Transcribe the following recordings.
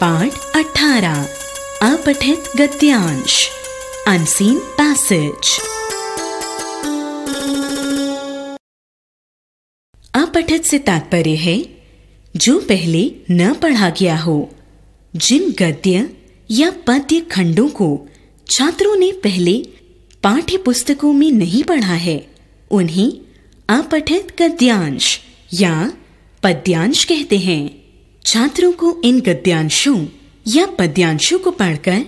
पाठ अठारह अपठित गद्यांश unseen passage अपठित से तात्पर्य है जो पहले न पढ़ा गया हो जिन गद्य या पद्य खंडों को छात्रों ने पहले पाठ्य पुस्तकों में नहीं पढ़ा है उन्हें अपठित गद्यांश या पद्यांश कहते हैं छात्रों को इन गद्यांशों या पद्यांशों को पढ़कर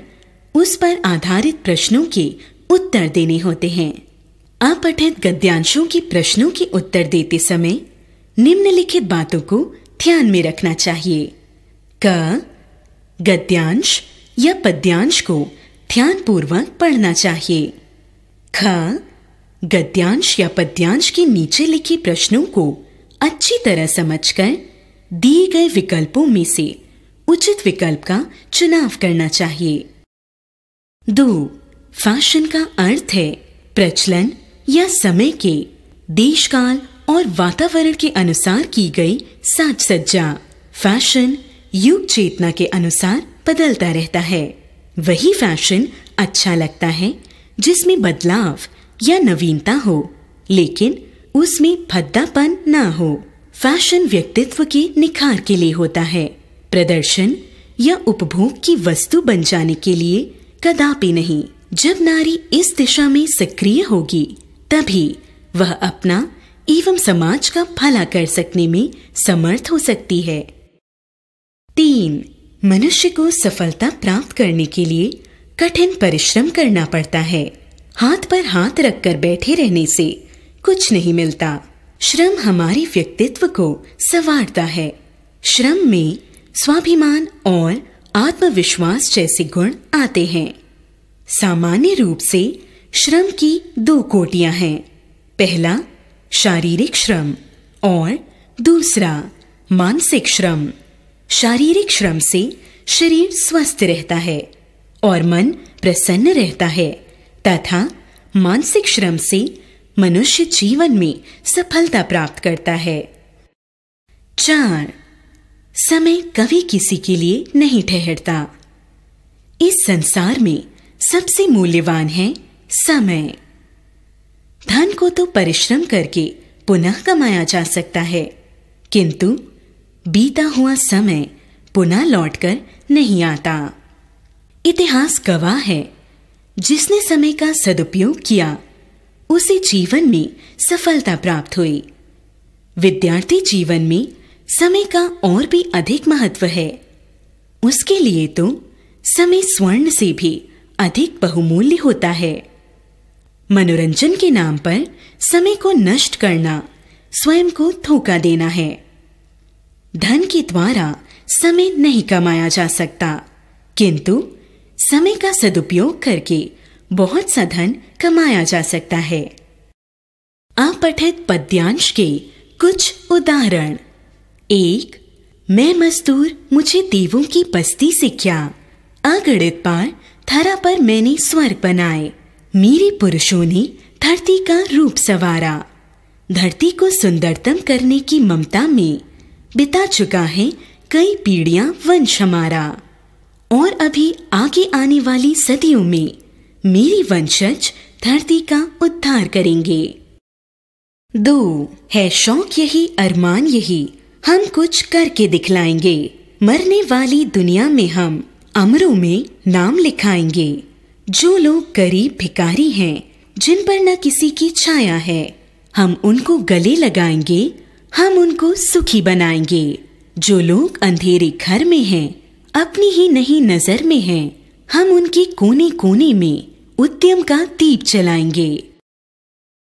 उस पर आधारित प्रश्नों के उत्तर देने होते हैं अपठित गद्यांशों के प्रश्नों के उत्तर देते समय निम्नलिखित बातों को ध्यान में रखना चाहिए क गद्यांश या पद्यांश को ध्यानपूर्वक पढ़ना चाहिए ख गद्यांश या पद्यांश के नीचे लिखे प्रश्नों को अच्छी तरह समझकर दिए गए विकल्पों में से उचित विकल्प का चुनाव करना चाहिए दो फैशन का अर्थ है प्रचलन या समय के देशकाल और वातावरण के अनुसार की गई साज सज्जा फैशन युग चेतना के अनुसार बदलता रहता है वही फैशन अच्छा लगता है जिसमें बदलाव या नवीनता हो लेकिन उसमें भद्दापन ना हो फैशन व्यक्तित्व के निखार के लिए होता है प्रदर्शन या उपभोग की वस्तु बन जाने के लिए कदापि नहीं जब नारी इस दिशा में सक्रिय होगी तभी वह अपना एवं समाज का भला कर सकने में समर्थ हो सकती है तीन मनुष्य को सफलता प्राप्त करने के लिए कठिन परिश्रम करना पड़ता है हाथ पर हाथ रखकर बैठे रहने से कुछ नहीं मिलता श्रम हमारे व्यक्तित्व को संवारता है श्रम में स्वाभिमान और आत्मविश्वास जैसे गुण आते हैं सामान्य रूप से श्रम की दो कोटियां हैं पहला शारीरिक श्रम और दूसरा मानसिक श्रम शारीरिक श्रम से शरीर स्वस्थ रहता है और मन प्रसन्न रहता है तथा मानसिक श्रम से मनुष्य जीवन में सफलता प्राप्त करता है चार समय कभी किसी के लिए नहीं ठहरता इस संसार में सबसे मूल्यवान है समय धन को तो परिश्रम करके पुनः कमाया जा सकता है किंतु बीता हुआ समय पुनः लौटकर नहीं आता इतिहास गवाह है जिसने समय का सदुपयोग किया उसे जीवन में सफलता प्राप्त हुई विद्यार्थी जीवन में समय का और भी अधिक महत्व है उसके लिए तो समय स्वर्ण से भी अधिक बहुमूल्य होता है मनोरंजन के नाम पर समय को नष्ट करना स्वयं को धोखा देना है धन के द्वारा समय नहीं कमाया जा सकता किंतु समय का सदुपयोग करके बहुत सा धन कमाया जा सकता है अपठित पद्यांश के कुछ उदाहरण एक मैं मजदूर मुझे देवों की बस्ती से क्या अगणित पार थरा पर मैंने स्वर्ग बनाए मेरे पुरुषों ने धरती का रूप सवारा धरती को सुंदरतम करने की ममता में बिता चुका है कई पीढ़ियां वंश हमारा और अभी आगे आने वाली सदियों में मेरी वंशज धरती का उद्धार करेंगे दो है शौक यही अरमान यही हम कुछ करके दिखलाएंगे मरने वाली दुनिया में हम अमरों में नाम लिखाएंगे जो लोग गरीब भिकारी हैं जिन पर न किसी की छाया है हम उनको गले लगाएंगे हम उनको सुखी बनाएंगे जो लोग अंधेरे घर में हैं अपनी ही नहीं नजर में हैं हम उनके कोने कोने में उद्यम का दीप जलाएंगे